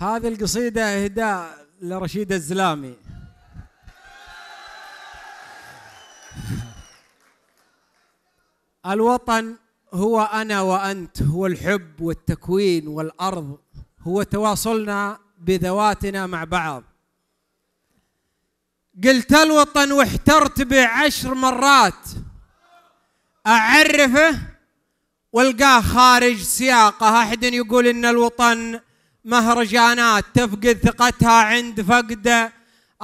هذه القصيدة إهداء لرشيد الزلامي الوطن هو أنا وأنت هو الحب والتكوين والأرض هو تواصلنا بذواتنا مع بعض قلت الوطن واحترت به عشر مرات أعرفه والقاه خارج سياقه أحد يقول إن الوطن مهرجانات تفقد ثقتها عند فقد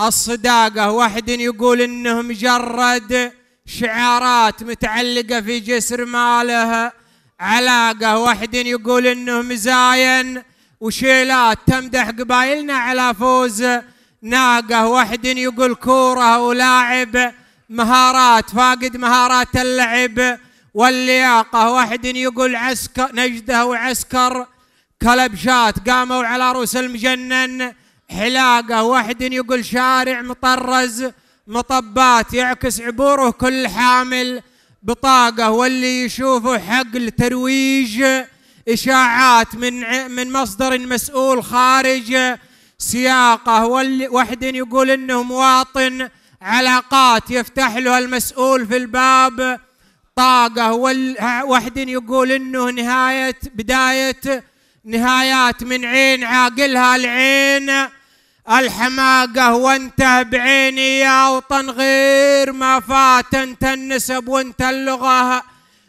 الصداقة واحد يقول إنه مجرد شعارات متعلقة في جسر ماله علاقة واحد يقول إنه مزاين وشيلات تمدح قبائلنا على فوز ناقة واحد يقول كورة ولاعب مهارات فاقد مهارات اللعب واللياقة واحد يقول عسكر نجده وعسكر كلبشات قاموا على رؤوس المجنن حلاقة واحد يقول شارع مطرز مطبات يعكس عبوره كل حامل بطاقة واللي يشوفه حقل ترويج إشاعات من من مصدر مسؤول خارج سياقه واللي واحد يقول إنه مواطن علاقات يفتح له المسؤول في الباب طاقة واحد يقول إنه نهاية بداية نهايات من عين عاقلها العين الحماقة وانت بعيني يا وطن غير ما فات انت النسب وانت اللغة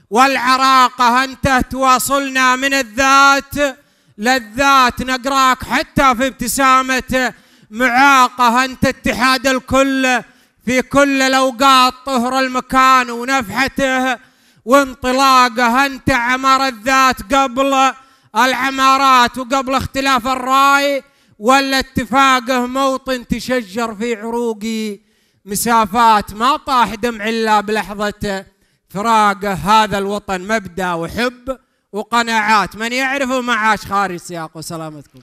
والعراقة انت تواصلنا من الذات للذات نقراك حتى في ابتسامة معاقة أنت اتحاد الكل في كل الأوقات طهر المكان ونفحته وانطلاقه أنت عمار الذات قبل العمارات وقبل اختلاف الراي ولا اتفاقه موطن تشجر في عروقي مسافات ما طاح دمع الا بلحظه فراقه هذا الوطن مبدا وحب وقناعات من يعرفه ما عاش خارج سياقه سلامتكم